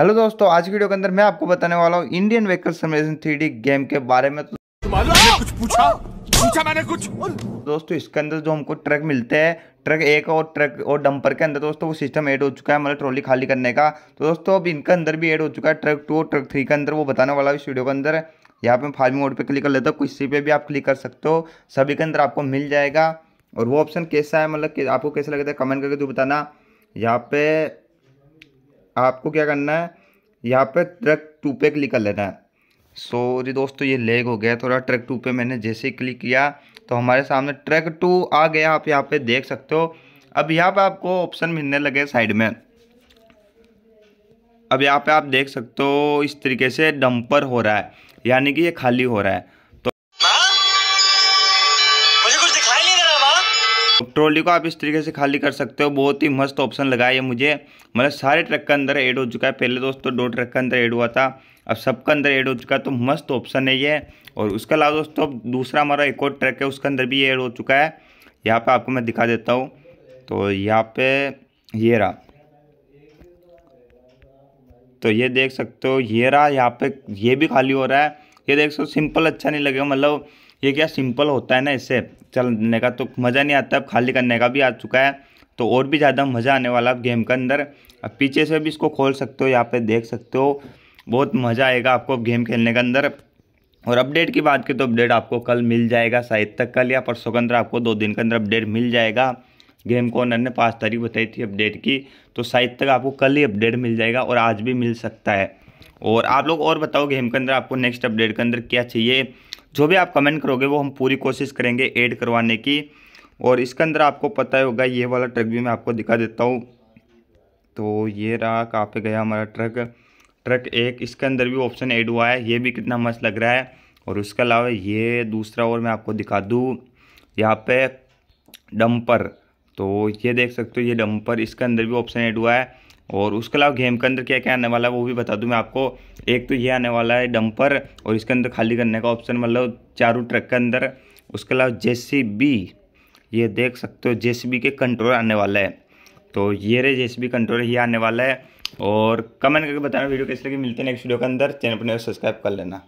hello दोस्तों आज की वीडियो के अंदर मैं आपको बताने वाला हूँ Indian vehicle simulation three game के बारे में तो कुछ पूछा पूछा मैंने कुछ दोस्तों इसके अंदर जो हमको ट्रक मिलते हैं ट्रक एक और ट्रक और डंपर के अंदर दोस्तों वो सिस्टम ऐड हो चुका है मतलब ट्रॉली खाली करने का तो दोस्तों अब इनके अंदर भी ऐड हो चुका है ट्रक टू और ट्रक थ्री के अंदर वो बताने वाला है इस वीडियो के अंदर यहाँ पे फार्मिंग मोड पे क्लिक कर लेता हूँ किसी पे भी आप क्लिक कर सकते हो सभी के अंदर आपको मिल जाएगा और वो ऑप्शन कैसा है मतलब आपको कैसा लगता है कमेंट करके तो बताना यहाँ पे आपको क्या करना है यहाँ पर ट्रक टू पे क्लिक कर लेना है सो जी दोस्तों ये लेग हो गया थोड़ा ट्रक टू पे मैंने जैसे ही क्लिक किया तो हमारे सामने ट्रक टू आ गया आप यहाँ पे देख सकते हो अब यहाँ पे आपको ऑप्शन मिलने लगे साइड में अब यहाँ पे आप देख सकते हो इस तरीके से डंपर हो रहा है यानी कि ये खाली हो रहा है ट्रॉली को आप इस तरीके से खाली कर सकते हो बहुत ही मस्त ऑप्शन लगा है मुझे मतलब सारे ट्रक के अंदर ऐड हो चुका है पहले दोस्तों दो ट्रक के अंदर ऐड हुआ था अब सबका अंदर ऐड हो चुका है तो मस्त ऑप्शन है ये और उसके अलावा दोस्तों अब दूसरा हमारा एक और ट्रक है उसके अंदर भी ये ऐड हो चुका है यहाँ पर आपको मैं दिखा देता हूँ तो यहाँ पे ये रहा तो ये देख सकते हो ये रहा यहाँ पे ये भी खाली हो रहा है ये देख सकते हो सिंपल अच्छा नहीं लगेगा मतलब ये क्या सिंपल होता है ना इससे चलने का तो मज़ा नहीं आता अब खाली करने का भी आ चुका है तो और भी ज़्यादा मज़ा आने वाला है गेम के अंदर अब पीछे से भी इसको खोल सकते हो यहाँ पे देख सकते हो बहुत मज़ा आएगा आपको गेम खेलने के अंदर और अपडेट की बात करें तो अपडेट आपको कल मिल जाएगा शायद तक कल या परसों के अंदर आपको दो दिन के अंदर अपडेट मिल जाएगा गेम को ओनर ने पाँच तारीख बताई थी अपडेट की तो शायद तक आपको कल ही अपडेट मिल जाएगा और आज भी मिल सकता है और आप लोग और बताओ गेम के अंदर आपको नेक्स्ट अपडेट के अंदर क्या चाहिए जो भी आप कमेंट करोगे वो हम पूरी कोशिश करेंगे ऐड करवाने की और इसके अंदर आपको पता ही होगा ये वाला ट्रक भी मैं आपको दिखा देता हूँ तो ये रहा कहाँ पे गया हमारा ट्रक ट्रक एक इसके अंदर भी ऑप्शन ऐड हुआ है ये भी कितना मस्त लग रहा है और उसके अलावा ये दूसरा और मैं आपको दिखा दूँ यहाँ पे डंपर तो ये देख सकते हो ये डंपर इसके अंदर भी ऑप्शन ऐड हुआ है और उसके अलावा गेम के अंदर क्या क्या आने वाला है वो भी बता दूँ मैं आपको एक तो ये आने वाला है डंपर और इसके अंदर खाली करने का ऑप्शन मतलब चारों ट्रक के अंदर उसके अलावा जे ये देख सकते हो जे के कंट्रोल आने वाला है तो ये रे जे कंट्रोल ये आने वाला है और कमेंट करके बताना वीडियो कैसे लगी मिलते हैं नेक्स्ट वीडियो के अंदर चैनल पर सब्सक्राइब कर लेना